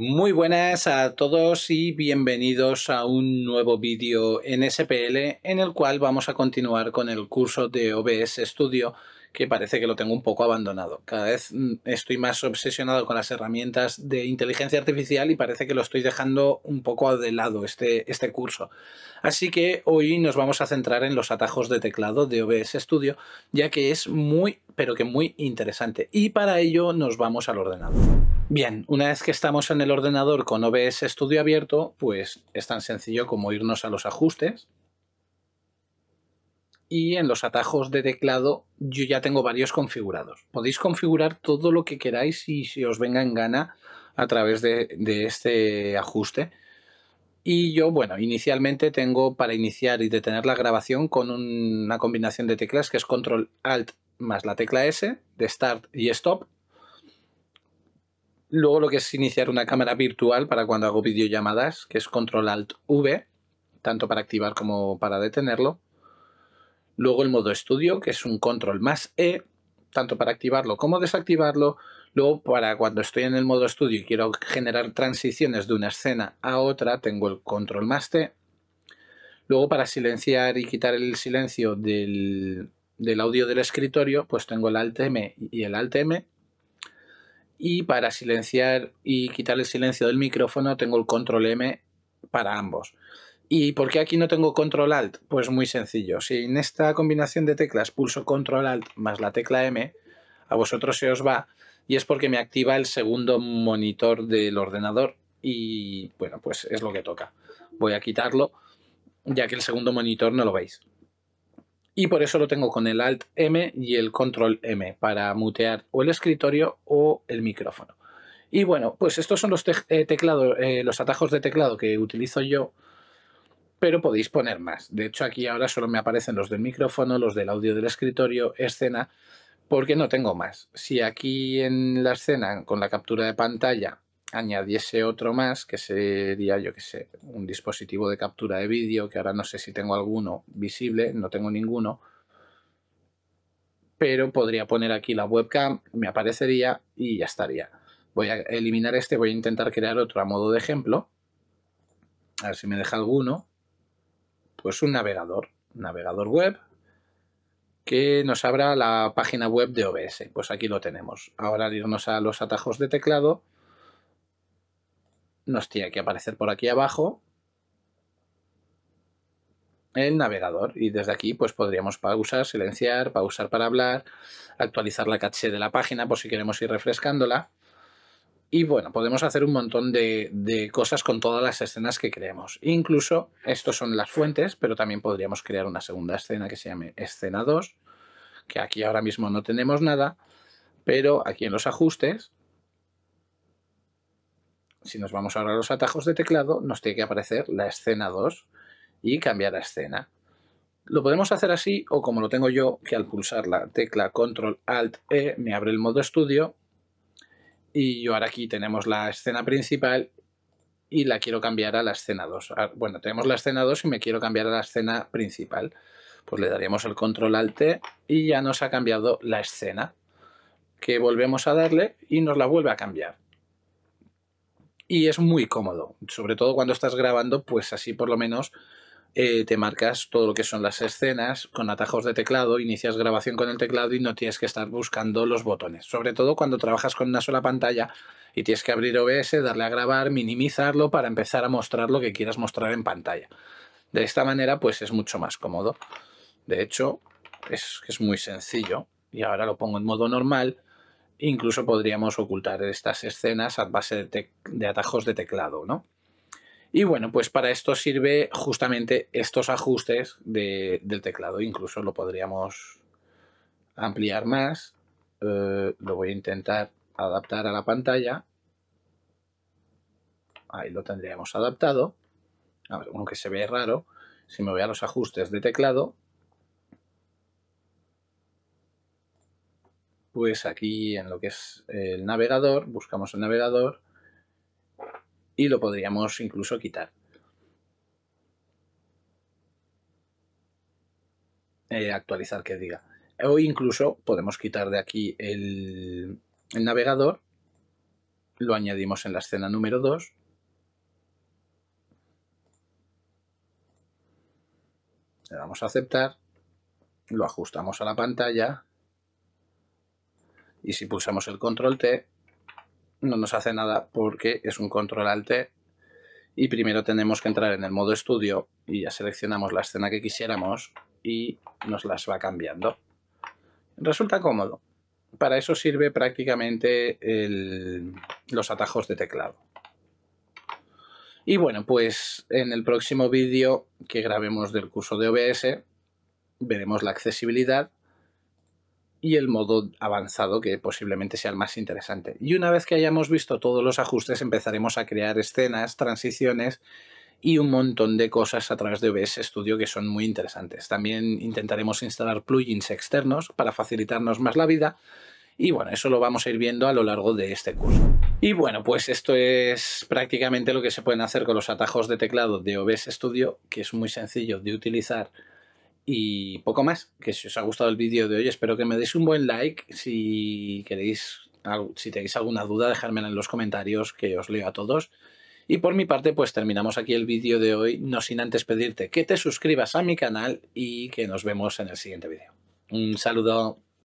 Muy buenas a todos y bienvenidos a un nuevo vídeo en SPL en el cual vamos a continuar con el curso de OBS Studio que parece que lo tengo un poco abandonado. Cada vez mm, estoy más obsesionado con las herramientas de inteligencia artificial y parece que lo estoy dejando un poco de lado este, este curso. Así que hoy nos vamos a centrar en los atajos de teclado de OBS Studio ya que es muy pero que muy interesante y para ello nos vamos al ordenador. Bien, una vez que estamos en el ordenador con OBS Studio abierto, pues es tan sencillo como irnos a los ajustes. Y en los atajos de teclado yo ya tengo varios configurados. Podéis configurar todo lo que queráis y si os venga en gana a través de, de este ajuste. Y yo, bueno, inicialmente tengo para iniciar y detener la grabación con una combinación de teclas que es Control Alt más la tecla S de Start y Stop Luego lo que es iniciar una cámara virtual para cuando hago videollamadas, que es control alt V, tanto para activar como para detenerlo. Luego el modo estudio, que es un control más E, tanto para activarlo como desactivarlo. Luego para cuando estoy en el modo estudio y quiero generar transiciones de una escena a otra, tengo el control más T. Luego para silenciar y quitar el silencio del, del audio del escritorio, pues tengo el alt M y el alt M y para silenciar y quitar el silencio del micrófono tengo el control M para ambos. ¿Y por qué aquí no tengo control alt? Pues muy sencillo. Si en esta combinación de teclas pulso control alt más la tecla M, a vosotros se os va y es porque me activa el segundo monitor del ordenador y bueno, pues es lo que toca. Voy a quitarlo ya que el segundo monitor no lo veis y por eso lo tengo con el Alt M y el Control M para mutear o el escritorio o el micrófono. Y bueno, pues estos son los, eh, eh, los atajos de teclado que utilizo yo, pero podéis poner más. De hecho, aquí ahora solo me aparecen los del micrófono, los del audio del escritorio, escena, porque no tengo más. Si aquí en la escena con la captura de pantalla añadiese otro más, que sería, yo que sé, un dispositivo de captura de vídeo, que ahora no sé si tengo alguno visible, no tengo ninguno, pero podría poner aquí la webcam, me aparecería y ya estaría. Voy a eliminar este, voy a intentar crear otro a modo de ejemplo, a ver si me deja alguno, pues un navegador, navegador web, que nos abra la página web de OBS. Pues aquí lo tenemos. Ahora irnos a los atajos de teclado, nos tiene que aparecer por aquí abajo el navegador y desde aquí pues podríamos pausar, silenciar, pausar para hablar, actualizar la caché de la página por si queremos ir refrescándola y bueno, podemos hacer un montón de, cosas con todas las escenas que creemos. Incluso, estos son las fuentes, pero también podríamos crear una segunda escena que se llame escena 2, que aquí ahora mismo no tenemos nada, pero aquí en los ajustes si nos vamos ahora a los atajos de teclado, nos tiene que aparecer la escena 2 y cambiar a escena. Lo podemos hacer así o como lo tengo yo, que al pulsar la tecla Control Alt E me abre el modo estudio y yo ahora aquí tenemos la escena principal y la quiero cambiar a la escena 2. Ah, bueno, tenemos la escena 2 y me quiero cambiar a la escena principal. Pues le daríamos el Control Alt E y ya nos ha cambiado la escena que volvemos a darle y nos la vuelve a cambiar y es muy cómodo, sobre todo cuando estás grabando, pues así por lo menos eh, te marcas todo lo que son las escenas con atajos de teclado, inicias grabación con el teclado y no tienes que estar buscando los botones, sobre todo cuando trabajas con una sola pantalla y tienes que abrir OBS, darle a grabar, minimizarlo para empezar a mostrar lo que quieras mostrar en pantalla. De esta manera pues es mucho más cómodo. De hecho, es, es muy sencillo y ahora lo pongo en modo normal Incluso podríamos ocultar estas escenas a base de, atajos de teclado, ¿no? Y bueno, pues para esto sirve justamente estos ajustes del teclado. Incluso lo podríamos ampliar más. Eh, lo voy a intentar adaptar a la pantalla. Ahí lo tendríamos adaptado. A ver, aunque se ve raro, si me voy a los ajustes de teclado, pues aquí en lo que es el navegador, buscamos el navegador y lo podríamos incluso quitar. Eh, actualizar que diga. O incluso podemos quitar de aquí el, el navegador, lo añadimos en la escena número 2 le damos a aceptar, lo ajustamos a la pantalla y si pulsamos el control T, no nos hace nada porque es un control alt T. Y primero tenemos que entrar en el modo estudio y ya seleccionamos la escena que quisiéramos y nos las va cambiando. Resulta cómodo. Para eso sirve prácticamente los atajos de teclado. Y bueno, pues en el próximo vídeo que grabemos del curso de OBS veremos la accesibilidad y el modo avanzado que posiblemente sea el más interesante. Y una vez que hayamos visto todos los ajustes empezaremos a crear escenas, transiciones y un montón de cosas a través de OBS Studio que son muy interesantes. También intentaremos instalar plugins externos para facilitarnos más la vida y bueno, eso lo vamos a ir viendo a lo largo de este curso. Y bueno, pues esto es prácticamente lo que se pueden hacer con los atajos de teclado de OBS Studio, que es muy sencillo de utilizar y poco más, que si os ha gustado el vídeo de hoy, espero que me deis un buen like. Si queréis, si tenéis alguna duda, dejármela en los comentarios, que os leo a todos. Y por mi parte, pues terminamos aquí el vídeo de hoy, no sin antes pedirte que te suscribas a mi canal y que nos vemos en el siguiente vídeo. Un saludo.